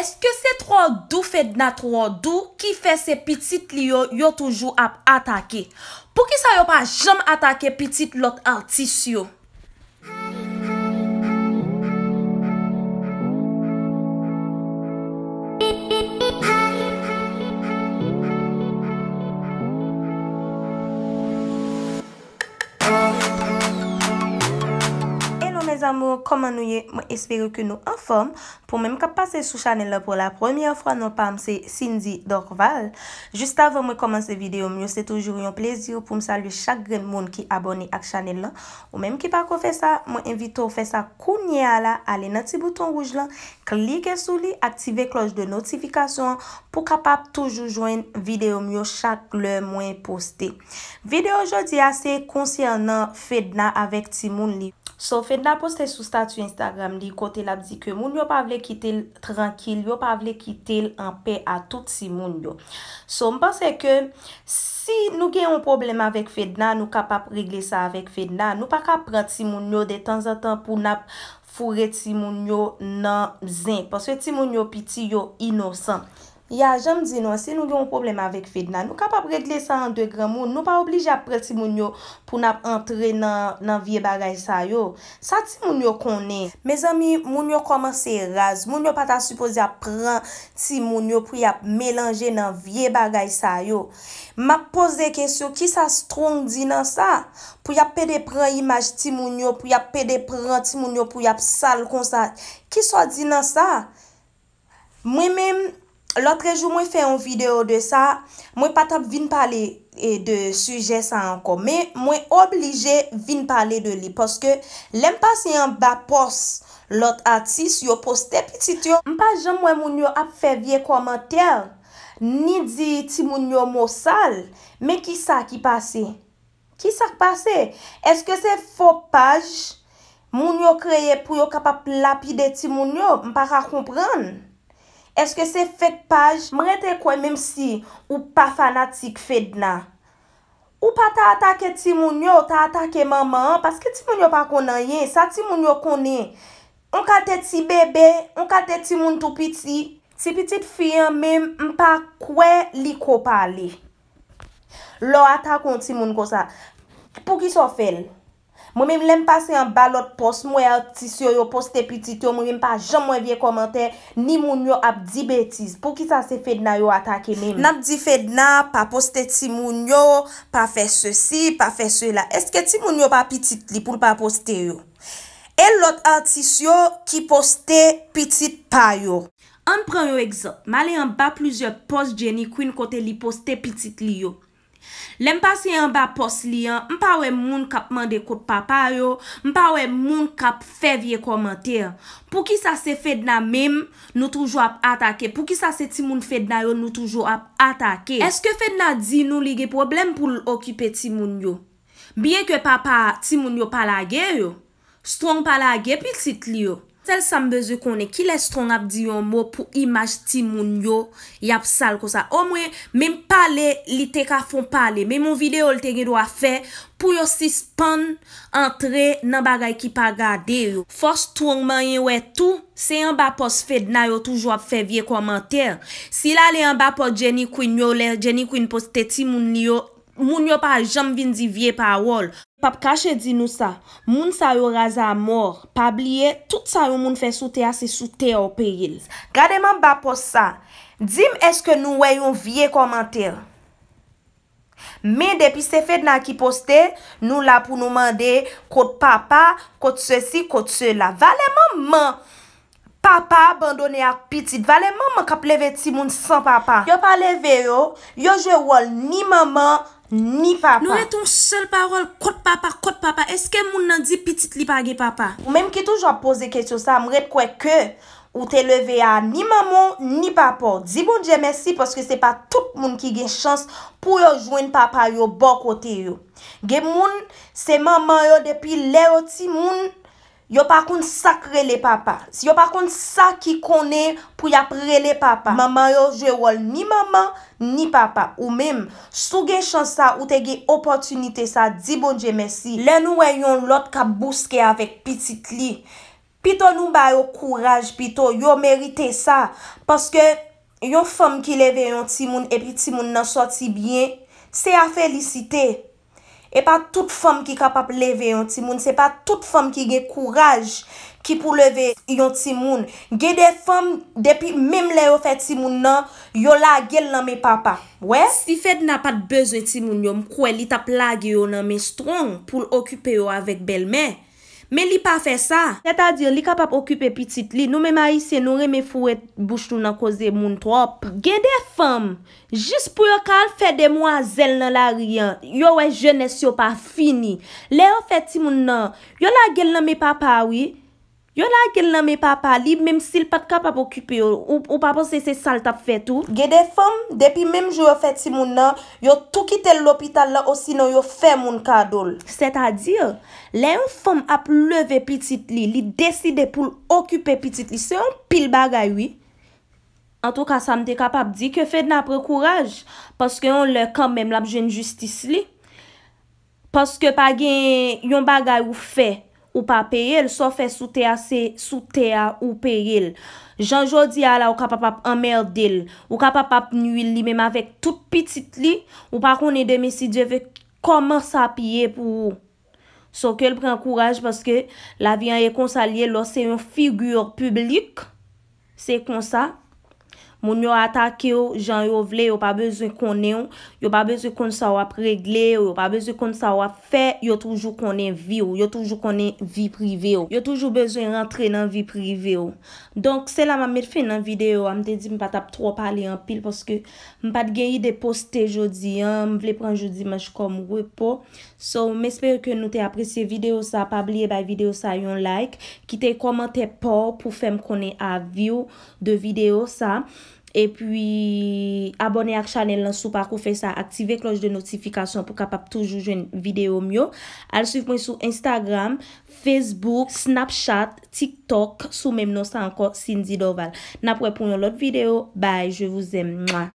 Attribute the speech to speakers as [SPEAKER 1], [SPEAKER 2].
[SPEAKER 1] Eske se trol dou fed na trol dou ki fe se pitit li yo yo toujou ap atake? Pou ki sa yo pa jom atake pitit lot al tis yo? Mwen espere ki nou inform pou mwen kap pase sou chanel la pou la premiye fwa nou pam se Cindy Dorval Just avon mwen komanse videyo mwen, se toujou yon plezir pou mwen salu chak gen moun ki aboni ak chanel la Ou mwen mwen kipa ko fe sa, mwen invito fe sa kounye ala, ale nan ti bouton rouj lan, klike sou li, aktive kloj de notifikasyon pou kapap toujou jwen videyo mwen chak le mwen poste Videyo jodi ase konsyen nan fed nan avek ti moun li So FEDNA poste sou statu Instagram di kote lap di ke moun yo pa vle kite l tranquil, yo pa vle kite l anpe a tout si moun yo. So mpase ke si nou gen yon problem avek FEDNA, nou kapap regle sa avek FEDNA, nou pa kap pran ti moun yo de tan zan tan pou nap fure ti moun yo nan zin. Paswe ti moun yo piti yo inosan. Ya, jèm di nou, se nou yon problem avèk fed nan, nou kap ap regle sa an 2 gram moun, nou pa oblije ap prel ti moun yo pou nap entre nan vie bagay sa yo. Sa ti moun yo konen? Me zami, moun yo koman se raz, moun yo pata supose ap prel ti moun yo pou yap melange nan vie bagay sa yo. Ma pose kesyo, ki sa strong di nan sa? Pou yap pede prel imaj ti moun yo, pou yap pede prel ti moun yo, pou yap sal kon sa. Ki sa di nan sa? Mwen men... Lote rejou mwen fe yon video de sa, mwen patap vin pale eh, de suje sa an komen, mwen oblije vin pale de li. Poske, lem pa se yon ba pos lot atis yo poste pitit yo. Mpa jan mwen moun yo ap fe vie komenter, ni di ti moun yo mou sal, me ki sa ki pase? Ki sa ki pase? Eske se fopaj moun yo kreye pou yo kapap lapide ti moun yo? Mpa ka kompran? Eske se fèk paj mre te kwen mèm si ou pa fanatik fèd nan? Ou pa ta atake timoun yo, ta atake maman an? Paske timoun yo pa konan yen, sa timoun yo konen. On ka tete si bebe, on ka tete timoun tou piti, si pitit fiyan mèm mpa kwen li ko pale. Lo ata kon timoun ko sa. Pou ki so fèl? Mwen mwen lèm pase yon balot pos mwen yon artisyo yon poste pitit yo, mwen mwen pa jom mwen vye komante ni moun yon apdi betis pou ki sa se fedna yon atake mwen. Napdi fedna, pa poste ti moun yon, pa fe se si, pa fe se la. Eske ti moun yon pa pitit li pou pa poste yo? El lot artisyo ki poste pitit pa yo. An pran yo egzot, male yon ba pluzyot pos jeni kwen kote li poste pitit li yo. Lem pa si an ba pos li an, mpa we moun kap mande kout papa yo, mpa we moun kap fevye komantir. Pou ki sa se fedna mem, nou toujou ap atake. Pou ki sa se timoun fedna yo, nou toujou ap atake. Eske fedna di nou li ge problem pou l'okipe timoun yo? Biye ke papa timoun yo palage yo, stwong palage pitit li yo. Stel sa mbeze konen ki les tron ap diyon mwo pou imaj ti moun yo yap sal ko sa. Omwe, menm pale li te ka fon pale. Menm mw videyo lte ge do a fe pou yo sispan entre nan bagay ki pa gade yo. Fos tron manye we tou, se yon ba pos fed na yo toujwa ap fe vie komantere. Si la le yon ba pos Jenny Quinn yo le, Jenny Quinn pos te ti moun yo, Moun yo pa jam vin di vie pa wol. Pap kache di nou sa. Moun sa yo raza mor. Pa blye, tout sa yo moun fe soute a se soute o peril. Gade man ba pos sa. Dime eske nou weyon vie komantir. Men depi se fed na ki poste, nou la pou nou mande kote papa, kote se si, kote se la. Vale man man. Papa bandone ak pitit. Vale man man kap leve ti moun san papa. Yo pale veyo, yo je wol ni maman, Ni papa Nou rete un sel parol Kote papa, kote papa Eske moun nan di pitit li pa ge papa Ou menm ki toujwa pose kesyo sa Mou rete kwe ke Ou te leve ya Ni maman, ni papa Di moun diye mersi Poske se pa tout moun ki gen chans Pou yo jwen papa yo Bo kote yo Ge moun se maman yo Depi le oti moun Yo pa kon sakre le papa. Si yo pa kon sa ki kone pou yapre le papa. Maman yo je wol ni maman ni papa. Ou mem, sou gen chansa ou te gen opotunite sa, di bon je mersi. Len ou e yon lot ka buske avek pitit li. Pito nou ba yo kouraj pito. Yo merite sa. Paske, yon fom ki leve yon timoun epi timoun nan soti bien, se a felicite. E pa tout fom ki kapap leve yon timoun, se pa tout fom ki ge kouraj ki pou leve yon timoun. Ge de fom depi mim le yo fe timoun nan, yo la gel nan me papa. Si fed na pat bezwen timoun yon, mkwe li tap la ge yon nan men strong pou l okupe yo avek bel men. Mè li pa fè sa. Tèt a dir, li kapap okype pitit li. Nou me maïse, nou reme fou wet bouch tou nan koze moun trop. Gè de fèm, jis pou yo kal fè de mwa zèl nan la riyan. Yo wè je nè syo pa fini. Lè yo fè ti moun nan, yo la gèl nan mi papa wè. Yo la akil nan me papa li, menm si l pat kapap okupi yo, ou papa se se sal tap fet ou. Ge de fom, depi menm jo yo fet si moun nan, yo tou kite l lopital la, osi nan yo fe moun kadol. Set adi yo, le yon fom ap leve pitit li, li deside pou l okupi pitit li, se yon pil bagay wi. An tou ka sa mte kapap di, ke fed nan prekouraj, paske yon le kan menm la pjen justice li. Paske pa gen yon bagay ou fe, se yon bagay ou fe, Ou pa peye el, so fe soutea se soutea ou peye el. Janjou di ala ou kapapap emmerde el. Ou kapapap nuil li mem avèk tout pitit li. Ou pa konen demesidye vèk koman sa piye pou souke el pren kouraj. Paske la viyan e konsalye lò se yon figyur publik. Se konsa. Moun yo atake yo, jan yo vle, yo pa beze konen yo, yo pa beze kon sa wap regle yo, yo pa beze kon sa wap fe, yo toujou konen vi yo, yo toujou konen vi prive yo. Yo toujou beze rentre nan vi prive yo. Donk, se la ma met fe nan videyo, am te di mi patap tro pale an pil, poske mi pat geyi de poste jodi, an, mi vle pran jodi maj kom we po. So, m espere ke nou te apresye videyo sa, pa bliye ba videyo sa yon like, ki te komante po pou fe m konen avyo de videyo sa. E pwi abone ak chanel lan sou pa kou fè sa. Aktive kloj de notifikasyon pou kapap toujou jwen videyo myo. Al souf mwen sou Instagram, Facebook, Snapchat, TikTok. Sou mèm nou sa anko Cindy Doval. Nap wè pou yon lot videyo. Bye, je vous aime.